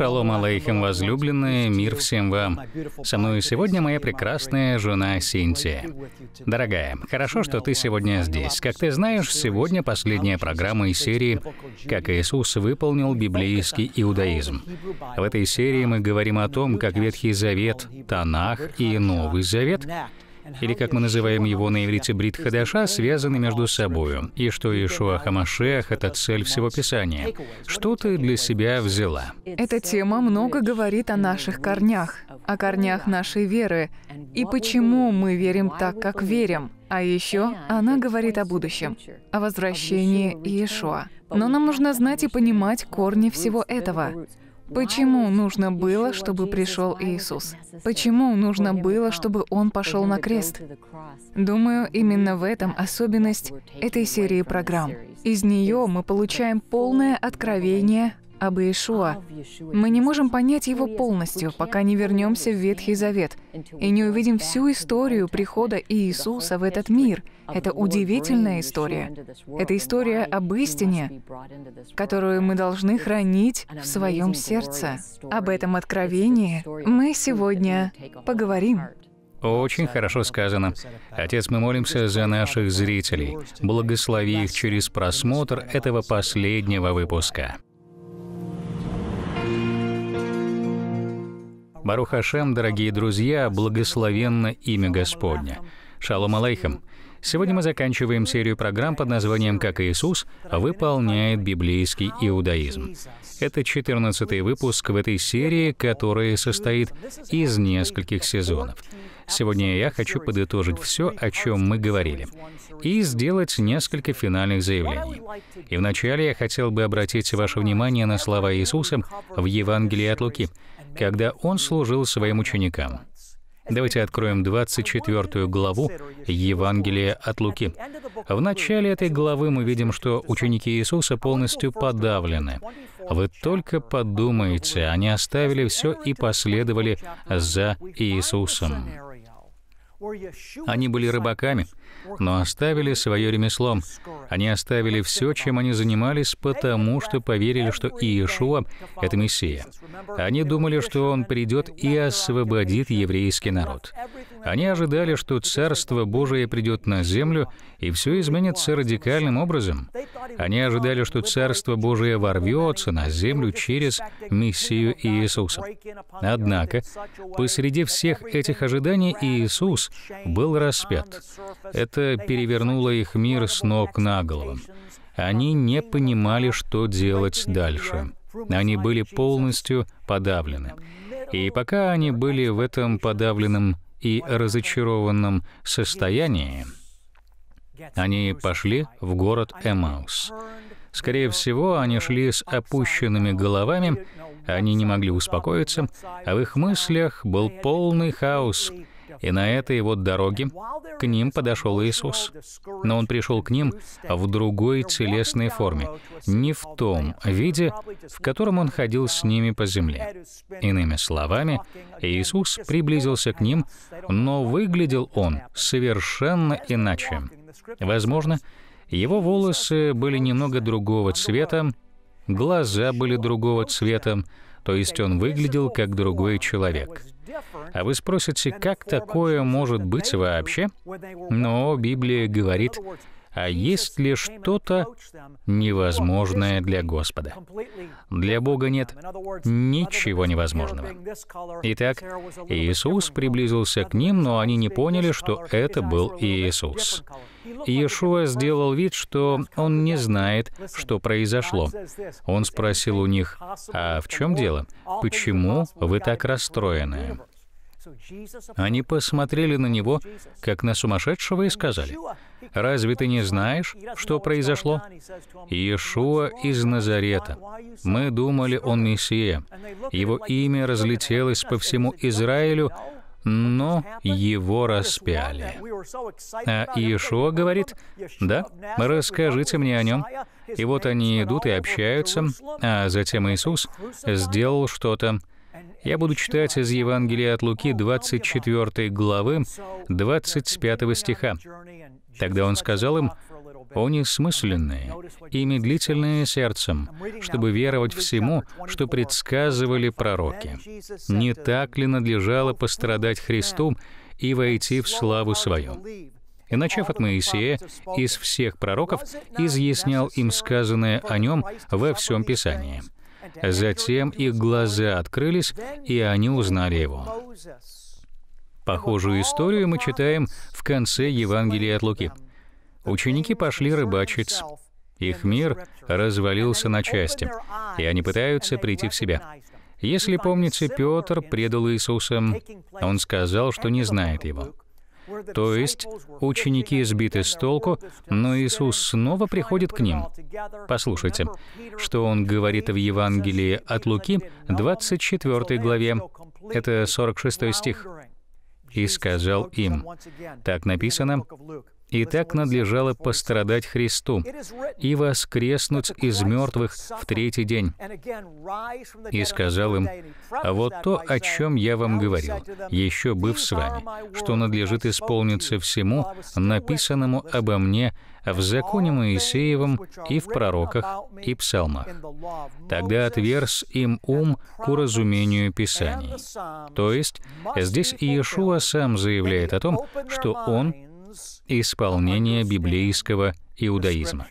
Шалом алейхим, возлюбленные, мир всем вам. Со мной сегодня моя прекрасная жена Синтия. Дорогая, хорошо, что ты сегодня здесь. Как ты знаешь, сегодня последняя программа из серии «Как Иисус выполнил библейский иудаизм». В этой серии мы говорим о том, как Ветхий Завет, Танах и Новый Завет — или как мы называем его на иврите Брит Хадаша, связаны между собою, и что Ишуа Хамашех — это цель всего Писания. Что ты для себя взяла? Эта тема много говорит о наших корнях, о корнях нашей веры, и почему мы верим так, как верим. А еще она говорит о будущем, о возвращении Иешуа. Но нам нужно знать и понимать корни всего этого. Почему нужно было, чтобы пришел Иисус? Почему нужно было, чтобы Он пошел на крест? Думаю, именно в этом особенность этой серии программ. Из нее мы получаем полное откровение об Иешуа. Мы не можем понять его полностью, пока не вернемся в Ветхий Завет и не увидим всю историю прихода Иисуса в этот мир — это удивительная история. Это история об истине, которую мы должны хранить в своем сердце. Об этом откровении мы сегодня поговорим. Очень хорошо сказано. Отец, мы молимся за наших зрителей. Благослови их через просмотр этого последнего выпуска. Барух Хашем, дорогие друзья, благословенно имя Господня. Шалом алейхам. Сегодня мы заканчиваем серию программ под названием «Как Иисус выполняет библейский иудаизм». Это 14 выпуск в этой серии, которая состоит из нескольких сезонов. Сегодня я хочу подытожить все, о чем мы говорили, и сделать несколько финальных заявлений. И вначале я хотел бы обратить ваше внимание на слова Иисуса в Евангелии от Луки, когда Он служил своим ученикам. Давайте откроем 24 главу Евангелия от Луки. В начале этой главы мы видим, что ученики Иисуса полностью подавлены. Вы только подумайте, они оставили все и последовали за Иисусом. Они были рыбаками, но оставили свое ремесло. Они оставили все, чем они занимались, потому что поверили, что Иешуа — это Мессия. Они думали, что он придет и освободит еврейский народ. Они ожидали, что Царство Божие придет на землю, и все изменится радикальным образом. Они ожидали, что Царство Божие ворвется на землю через миссию Иисуса. Однако, посреди всех этих ожиданий Иисус был распят. Это перевернуло их мир с ног на голову. Они не понимали, что делать дальше. Они были полностью подавлены. И пока они были в этом подавленном и разочарованном состоянии, они пошли в город Эмаус. Скорее всего, они шли с опущенными головами, они не могли успокоиться, а в их мыслях был полный хаос — и на этой вот дороге к ним подошел Иисус. Но он пришел к ним в другой телесной форме, не в том виде, в котором он ходил с ними по земле. Иными словами, Иисус приблизился к ним, но выглядел он совершенно иначе. Возможно, его волосы были немного другого цвета, глаза были другого цвета, то есть он выглядел как другой человек. А вы спросите, как такое может быть вообще? Но Библия говорит, а есть ли что-то невозможное для Господа? Для Бога нет ничего невозможного. Итак, Иисус приблизился к ним, но они не поняли, что это был Иисус. Иешуа сделал вид, что он не знает, что произошло. Он спросил у них, «А в чем дело? Почему вы так расстроены?» Они посмотрели на него, как на сумасшедшего, и сказали, «Разве ты не знаешь, что произошло?» «Иешуа из Назарета. Мы думали, он Мессия. Его имя разлетелось по всему Израилю, но его распяли. А Иешуа говорит, «Да, расскажите мне о нем». И вот они идут и общаются, а затем Иисус сделал что-то я буду читать из Евангелия от Луки 24 главы 25 стиха. Тогда он сказал им, «Они смысленные и медлительные сердцем, чтобы веровать всему, что предсказывали пророки. Не так ли надлежало пострадать Христу и войти в славу свою?» И начав от Моисея, из всех пророков изъяснял им сказанное о нем во всем Писании — Затем их глаза открылись, и они узнали его. Похожую историю мы читаем в конце Евангелия от Луки. Ученики пошли рыбачить. Их мир развалился на части, и они пытаются прийти в себя. Если помните, Петр предал Иисуса. Он сказал, что не знает его. То есть ученики сбиты с толку, но Иисус снова приходит к ним. Послушайте, что Он говорит в Евангелии от Луки, 24 главе, это 46 стих. «И сказал им». Так написано и так надлежало пострадать Христу и воскреснуть из мертвых в третий день. И сказал им, «А «Вот то, о чем я вам говорил, еще быв с вами, что надлежит исполниться всему, написанному обо мне в законе Моисеевом и в пророках и псалмах. Тогда отверз им ум к уразумению Писаний». То есть здесь Иешуа сам заявляет о том, что он исполнения библейского иудаизма.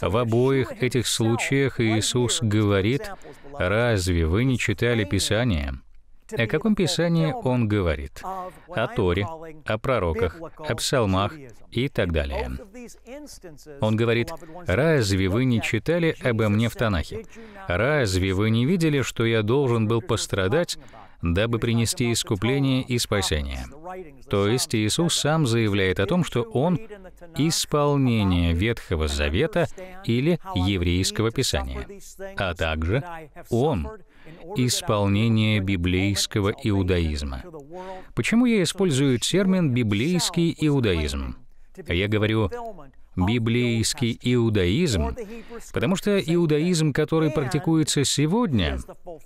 В обоих этих случаях Иисус говорит, «Разве вы не читали Писание?» О каком Писании он говорит? О Торе, о пророках, о псалмах и так далее. Он говорит, «Разве вы не читали обо мне в Танахе? Разве вы не видели, что я должен был пострадать дабы принести искупление и спасение. То есть Иисус сам заявляет о том, что Он — исполнение Ветхого Завета или еврейского Писания, а также Он — исполнение библейского иудаизма. Почему я использую термин «библейский иудаизм»? Я говорю библейский иудаизм, потому что иудаизм, который практикуется сегодня,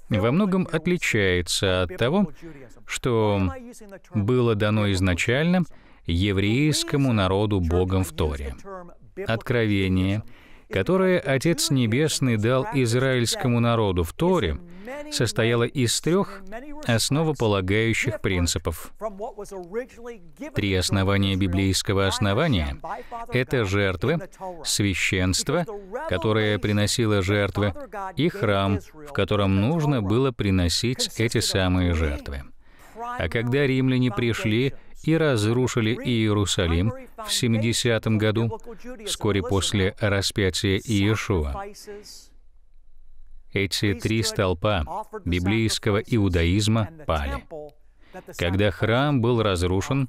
во многом отличается от того, что было дано изначально еврейскому народу Богом в Торе. Откровение, которое Отец Небесный дал израильскому народу в Торе, состояла из трех основополагающих принципов. Три основания библейского основания — это жертвы, священство, которое приносило жертвы, и храм, в котором нужно было приносить эти самые жертвы. А когда римляне пришли и разрушили Иерусалим в 70 году, вскоре после распятия Иешуа. Эти три столпа библейского иудаизма пали. Когда храм был разрушен,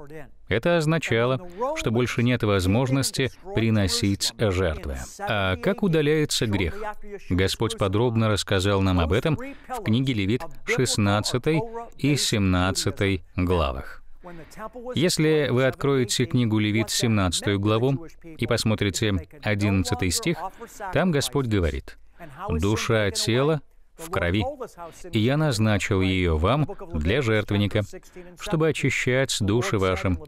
это означало, что больше нет возможности приносить жертвы. А как удаляется грех? Господь подробно рассказал нам об этом в книге Левит 16 и 17 главах. Если вы откроете книгу Левит 17 главу и посмотрите 11 стих, там Господь говорит, Душа тела в крови. И я назначил ее вам для жертвенника, чтобы очищать души вашим,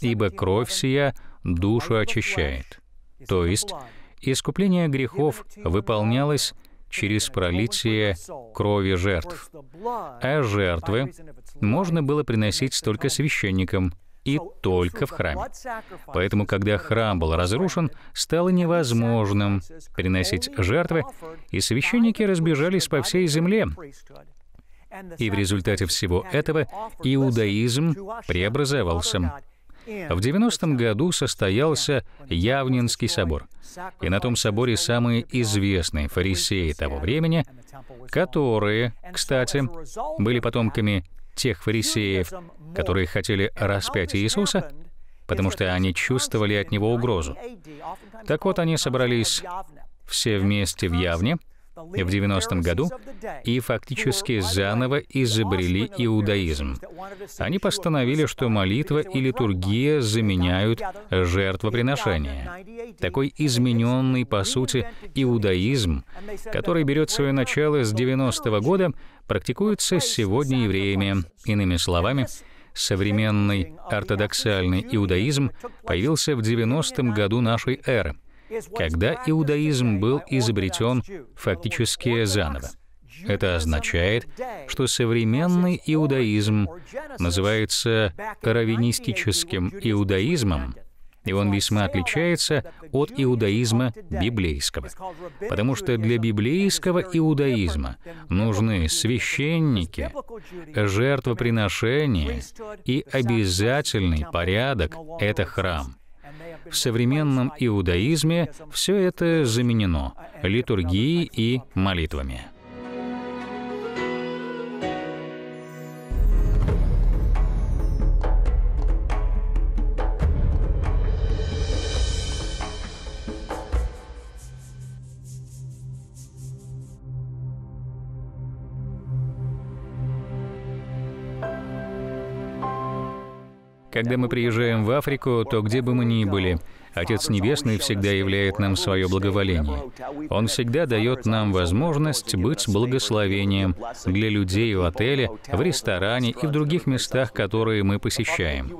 ибо кровь сия душу очищает. То есть искупление грехов выполнялось через пролитие крови жертв. А жертвы можно было приносить только священникам, и только в храме. Поэтому, когда храм был разрушен, стало невозможным приносить жертвы, и священники разбежались по всей земле, и в результате всего этого иудаизм преобразовался. В 90-м году состоялся Явнинский собор, и на том соборе самые известные фарисеи того времени, которые, кстати, были потомками тех фарисеев, которые хотели распять Иисуса, потому что они чувствовали от него угрозу. Так вот, они собрались все вместе в Явне, в 90-м году и фактически заново изобрели иудаизм. Они постановили, что молитва и литургия заменяют жертвоприношение. Такой измененный, по сути, иудаизм, который берет свое начало с 90-го года, практикуется сегодня евреями. Иными словами, современный ортодоксальный иудаизм появился в 90-м году нашей эры — когда иудаизм был изобретен фактически заново. Это означает, что современный иудаизм называется каравинистическим иудаизмом, и он весьма отличается от иудаизма библейского. Потому что для библейского иудаизма нужны священники, жертвоприношения и обязательный порядок — это храм. В современном иудаизме все это заменено литургией и молитвами. Когда мы приезжаем в Африку, то где бы мы ни были, Отец Небесный всегда являет нам свое благоволение. Он всегда дает нам возможность быть благословением для людей в отеле, в ресторане и в других местах, которые мы посещаем.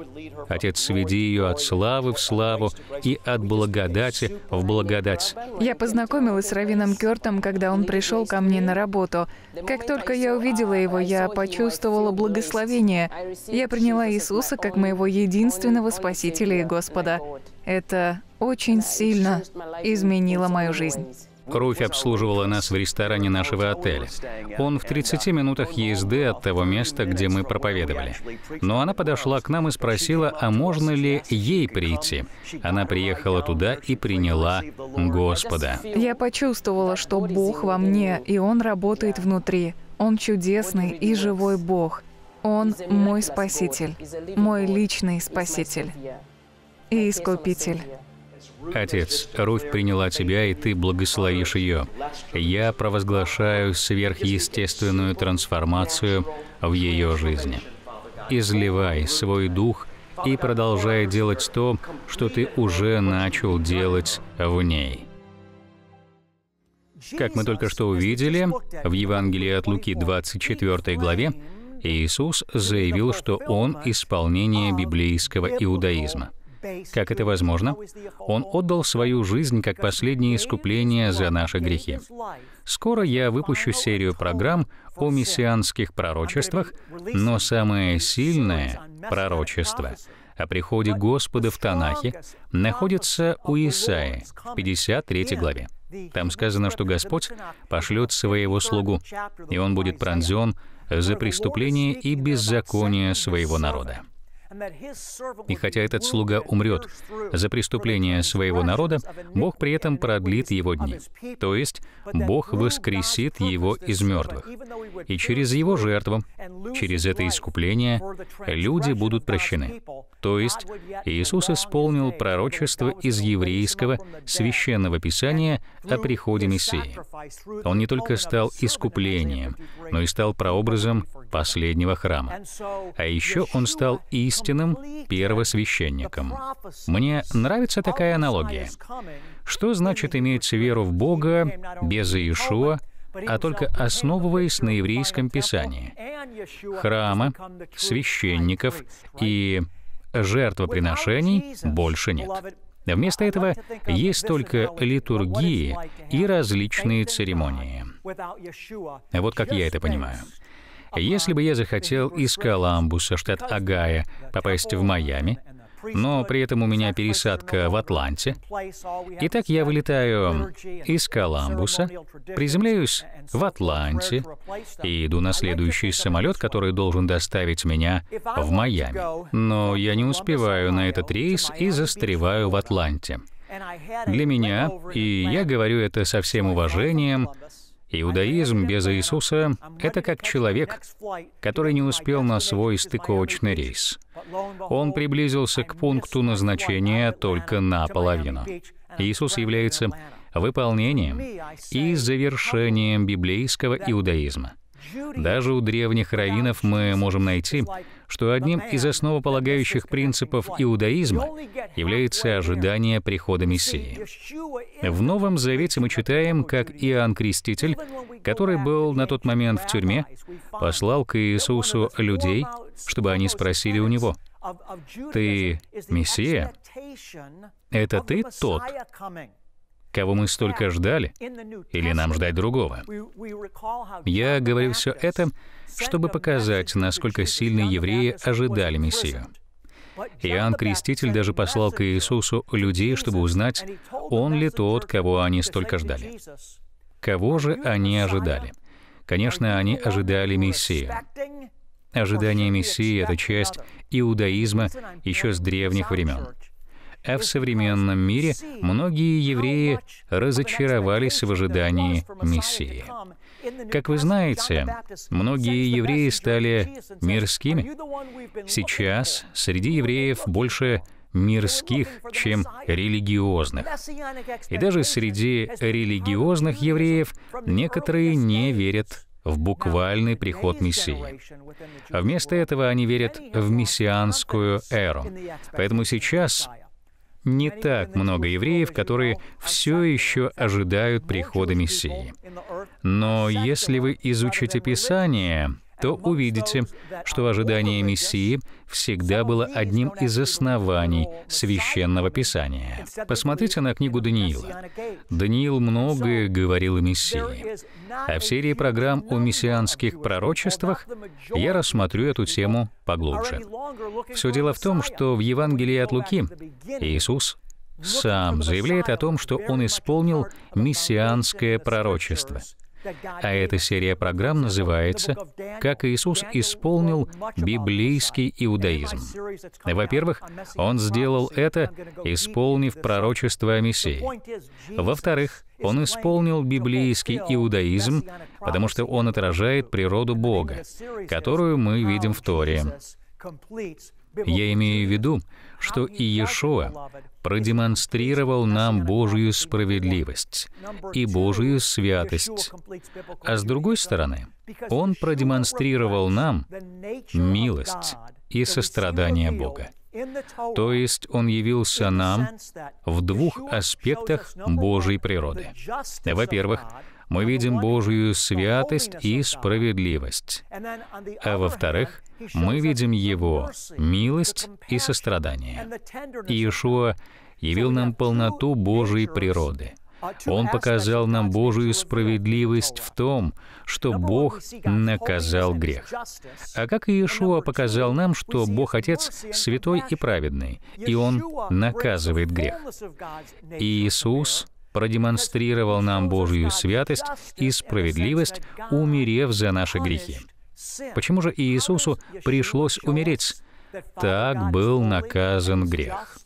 Отец, сведи ее от славы в славу и от благодати в благодать. Я познакомилась с Равином Кертом, когда он пришел ко мне на работу. Как только я увидела его, я почувствовала благословение. Я приняла Иисуса как моего единственного Спасителя и Господа. Это очень сильно изменило мою жизнь. Руфь обслуживала нас в ресторане нашего отеля. Он в 30 минутах езды от того места, где мы проповедовали. Но она подошла к нам и спросила, а можно ли ей прийти. Она приехала туда и приняла Господа. Я почувствовала, что Бог во мне, и Он работает внутри. Он чудесный и живой Бог. Он мой Спаситель, мой личный Спаситель и Искупитель. Отец, Руфь приняла тебя, и ты благословишь ее. Я провозглашаю сверхъестественную трансформацию в ее жизни. Изливай свой дух и продолжай делать то, что ты уже начал делать в ней. Как мы только что увидели, в Евангелии от Луки 24 главе Иисус заявил, что Он — исполнение библейского иудаизма. Как это возможно? Он отдал свою жизнь как последнее искупление за наши грехи. Скоро я выпущу серию программ о мессианских пророчествах, но самое сильное пророчество о приходе Господа в Танахе находится у Исаи, 53 главе. Там сказано, что Господь пошлет своего слугу, и он будет пронзен за преступление и беззаконие своего народа. И хотя этот слуга умрет за преступление своего народа, Бог при этом продлит его дни. То есть Бог воскресит его из мертвых. И через его жертву, через это искупление, люди будут прощены. То есть Иисус исполнил пророчество из еврейского священного писания о приходе Мессии. Он не только стал искуплением, но и стал прообразом последнего храма. А еще он стал истинным первосвященником. Мне нравится такая аналогия. Что значит иметь веру в Бога без Иешуа, а только основываясь на еврейском писании? Храма, священников и жертвоприношений больше нет. Вместо этого есть только литургии и различные церемонии. Вот как я это понимаю. Если бы я захотел из Коламбуса, штат Агая, попасть в Майами, но при этом у меня пересадка в Атланте. Итак, я вылетаю из Коламбуса, приземляюсь в Атланте и иду на следующий самолет, который должен доставить меня в Майами. Но я не успеваю на этот рейс и застреваю в Атланте для меня, и я говорю это со всем уважением, Иудаизм без Иисуса — это как человек, который не успел на свой стыковочный рейс. Он приблизился к пункту назначения только наполовину. Иисус является выполнением и завершением библейского иудаизма. Даже у древних раввинов мы можем найти что одним из основополагающих принципов иудаизма является ожидание прихода Мессии. В Новом Завете мы читаем, как Иоанн Креститель, который был на тот момент в тюрьме, послал к Иисусу людей, чтобы они спросили у него, «Ты Мессия? Это ты тот, кого мы столько ждали, или нам ждать другого? Я говорю все это, чтобы показать, насколько сильно евреи ожидали Мессию. Иоанн Креститель даже послал к Иисусу людей, чтобы узнать, он ли тот, кого они столько ждали. Кого же они ожидали? Конечно, они ожидали Мессию. Ожидание Мессии — это часть иудаизма еще с древних времен а в современном мире многие евреи разочаровались в ожидании Мессии. Как вы знаете, многие евреи стали мирскими. Сейчас среди евреев больше мирских, чем религиозных. И даже среди религиозных евреев некоторые не верят в буквальный приход Мессии. А вместо этого они верят в мессианскую эру. Поэтому сейчас не так много евреев, которые все еще ожидают прихода Мессии. Но если вы изучите Писание, то увидите, что ожидание Мессии всегда было одним из оснований Священного Писания. Посмотрите на книгу Даниила. Даниил многое говорил о Мессии. А в серии программ о мессианских пророчествах я рассмотрю эту тему поглубже. Все дело в том, что в Евангелии от Луки Иисус сам заявляет о том, что он исполнил мессианское пророчество — а эта серия программ называется «Как Иисус исполнил библейский иудаизм». Во-первых, Он сделал это, исполнив пророчество о Мессии. Во-вторых, Он исполнил библейский иудаизм, потому что он отражает природу Бога, которую мы видим в Торе. Я имею в виду, что Иешуа продемонстрировал нам Божью справедливость и Божью святость. А с другой стороны, Он продемонстрировал нам милость и сострадание Бога. То есть Он явился нам в двух аспектах Божьей природы. Во-первых, мы видим Божью святость и справедливость. А во-вторых, мы видим Его милость и сострадание. И Иешуа явил нам полноту Божьей природы. Он показал нам Божию справедливость в том, что Бог наказал грех. А как Иешуа показал нам, что Бог Отец святой и праведный, и Он наказывает грех. Иисус продемонстрировал нам Божью святость и справедливость, умерев за наши грехи. Почему же Иисусу пришлось умереть? Так был наказан грех.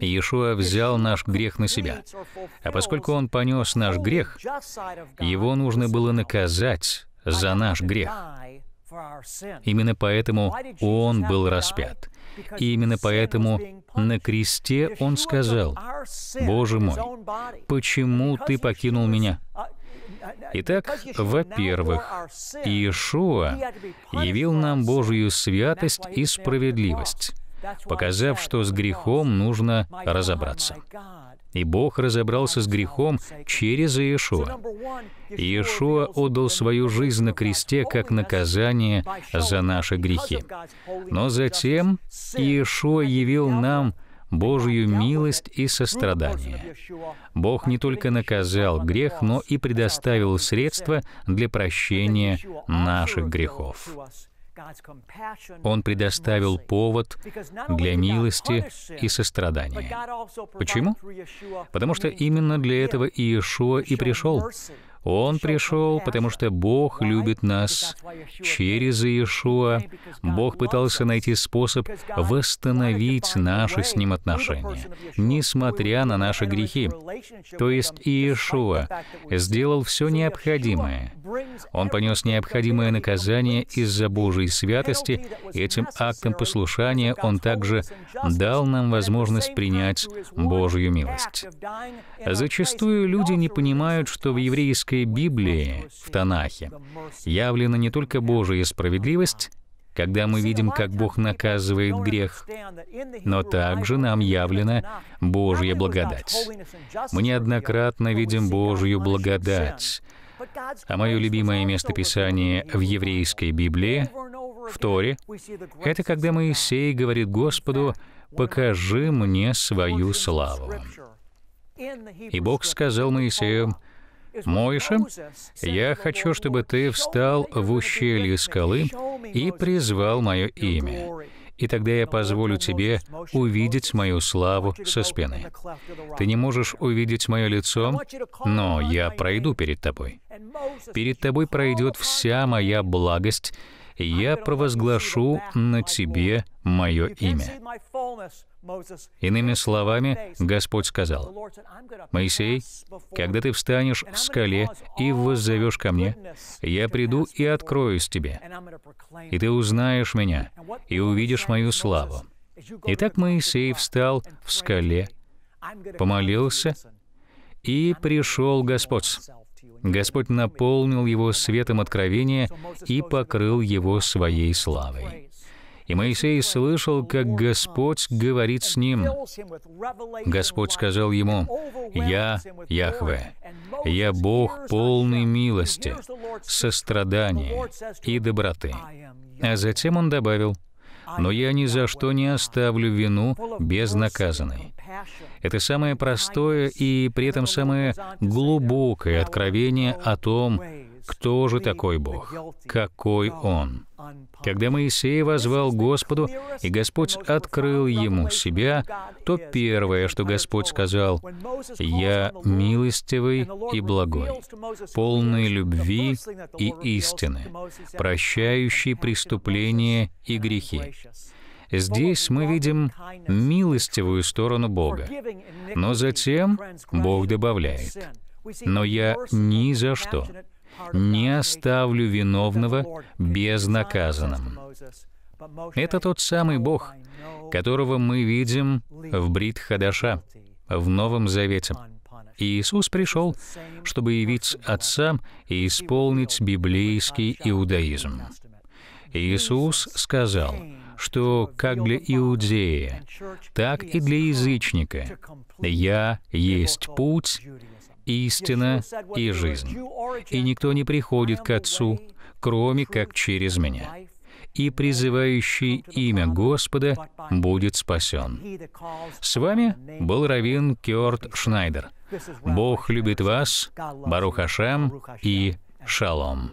Иешуа взял наш грех на себя. А поскольку он понес наш грех, его нужно было наказать за наш грех. Именно поэтому он был распят. И именно поэтому на кресте он сказал, «Боже мой, почему ты покинул меня?» Итак, во-первых, Иешуа явил нам Божью святость и справедливость, показав, что с грехом нужно разобраться и Бог разобрался с грехом через Иешуа. Иешуа отдал свою жизнь на кресте как наказание за наши грехи. Но затем Иешуа явил нам Божью милость и сострадание. Бог не только наказал грех, но и предоставил средства для прощения наших грехов. Он предоставил повод для милости и сострадания. Почему? Потому что именно для этого Иешуа и пришел, он пришел, потому что Бог любит нас. Через Иешуа Бог пытался найти способ восстановить наши с Ним отношения, несмотря на наши грехи. То есть Иешуа сделал все необходимое. Он понес необходимое наказание из-за Божьей святости. Этим актом послушания Он также дал нам возможность принять Божью милость. Зачастую люди не понимают, что в еврейской еврейской Библии, в Танахе, явлена не только Божья справедливость, когда мы видим, как Бог наказывает грех, но также нам явлена Божья благодать. Мы неоднократно видим Божью благодать. А мое любимое местописание в еврейской Библии, в Торе, это когда Моисей говорит Господу, «Покажи мне свою славу». И Бог сказал Моисею, Моиша, я хочу, чтобы ты встал в ущелье скалы и призвал мое имя, и тогда я позволю тебе увидеть мою славу со спины. Ты не можешь увидеть мое лицо, но я пройду перед тобой. Перед тобой пройдет вся моя благость, я провозглашу на тебе мое имя». Иными словами, Господь сказал, «Моисей, когда ты встанешь в скале и воззовешь ко мне, я приду и откроюсь тебе, и ты узнаешь меня, и увидишь мою славу». Итак, Моисей встал в скале, помолился, и пришел Господь. Господь наполнил его светом откровения и покрыл его своей славой. И Моисей слышал, как Господь говорит с ним. Господь сказал ему, «Я Яхве, я Бог полный милости, сострадания и доброты». А затем он добавил, «Но я ни за что не оставлю вину безнаказанной. Это самое простое и при этом самое глубокое откровение о том, кто же такой Бог, какой Он. Когда Моисей возвал Господу, и Господь открыл ему себя, то первое, что Господь сказал, «Я милостивый и благой, полный любви и истины, прощающий преступления и грехи, Здесь мы видим милостивую сторону Бога. Но затем Бог добавляет, «Но я ни за что не оставлю виновного безнаказанным». Это тот самый Бог, которого мы видим в Брит Хадаша, в Новом Завете. Иисус пришел, чтобы явить Отца и исполнить библейский иудаизм. Иисус сказал, что как для иудея, так и для язычника «Я есть путь, истина и жизнь, и никто не приходит к Отцу, кроме как через Меня» и призывающий имя Господа будет спасен. С вами был Равин Кёрт Шнайдер. Бог любит вас, Барух Ашем и Шалом.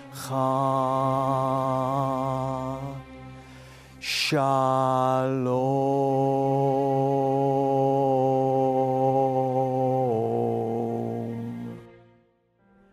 Shalom.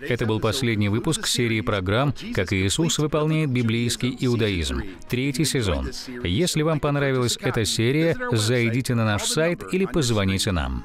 Это был последний выпуск серии программ «Как Иисус выполняет библейский иудаизм», третий сезон. Если вам понравилась эта серия, зайдите на наш сайт или позвоните нам.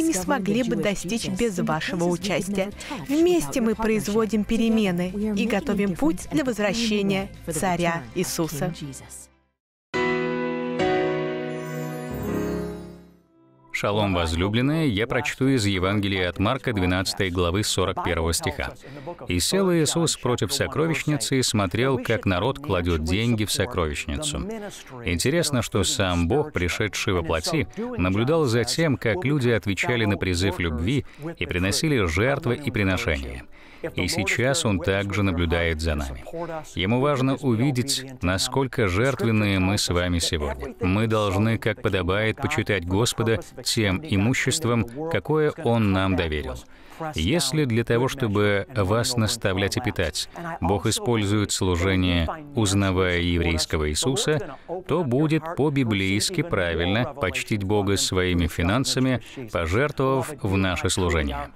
мы не смогли бы достичь без вашего участия. Вместе мы производим перемены и готовим путь для возвращения Царя Иисуса. «Шалом, возлюбленные» я прочту из Евангелия от Марка, 12 главы 41 стиха. «И сел Иисус против сокровищницы и смотрел, как народ кладет деньги в сокровищницу». Интересно, что сам Бог, пришедший во плоти, наблюдал за тем, как люди отвечали на призыв любви и приносили жертвы и приношения. И сейчас Он также наблюдает за нами. Ему важно увидеть, насколько жертвенные мы с вами сегодня. Мы должны, как подобает, почитать Господа, тем имуществом, какое Он нам доверил. Если для того, чтобы вас наставлять и питать, Бог использует служение, узнавая еврейского Иисуса, то будет по-библейски правильно почтить Бога своими финансами, пожертвовав в наше служение.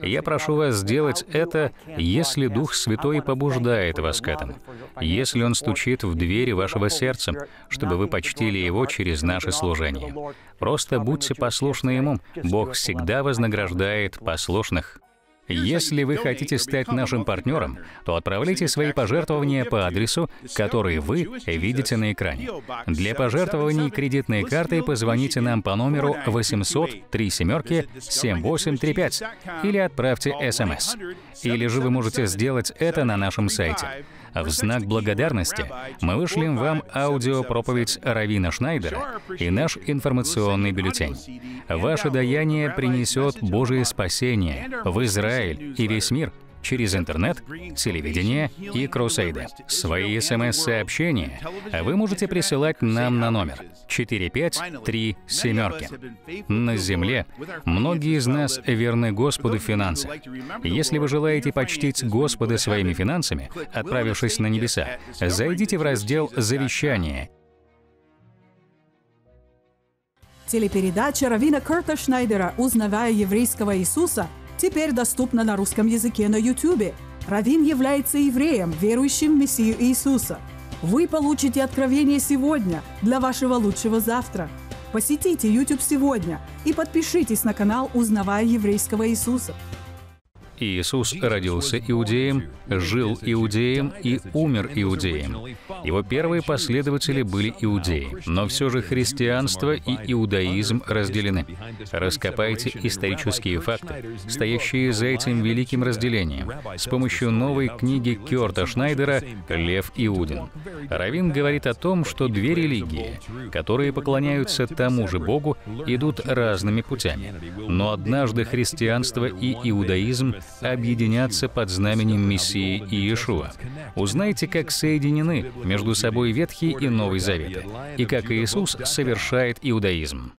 Я прошу вас сделать это, если Дух Святой побуждает вас к этому, если Он стучит в двери вашего сердца, чтобы вы почтили Его через наше служение. Просто будьте послушны Ему. Бог всегда вознаграждает послушных. Если вы хотите стать нашим партнером, то отправляйте свои пожертвования по адресу, который вы видите на экране. Для пожертвований кредитной картой позвоните нам по номеру 800 3 семерки 7835 или отправьте СМС. Или же вы можете сделать это на нашем сайте. В знак благодарности мы вышлем вам аудиопроповедь Равина Шнайдера и наш информационный бюллетень. Ваше даяние принесет Божие спасение в Израиль и весь мир – через интернет, телевидение и крусейды. Свои смс-сообщения вы можете присылать нам на номер 453 На земле многие из нас верны Господу в финансах. Если вы желаете почтить Господа своими финансами, отправившись на небеса, зайдите в раздел «Завещание» Телепередача Равина Курта Шнайдера «Узнавая еврейского Иисуса» теперь доступна на русском языке на YouTube. Равин является евреем, верующим в Мессию Иисуса. Вы получите откровение сегодня для вашего лучшего завтра. Посетите YouTube сегодня и подпишитесь на канал «Узнавая еврейского Иисуса». Иисус родился иудеем, жил иудеем и умер иудеем. Его первые последователи были иудеи, но все же христианство и иудаизм разделены. Раскопайте исторические факты, стоящие за этим великим разделением, с помощью новой книги Кёрта Шнайдера «Лев Иудин». Равин говорит о том, что две религии, которые поклоняются тому же Богу, идут разными путями. Но однажды христианство и иудаизм объединятся под знаменем Мессии и Иешуа. Узнайте, как соединены между собой Ветхий и Новый Заветы, и как Иисус совершает иудаизм.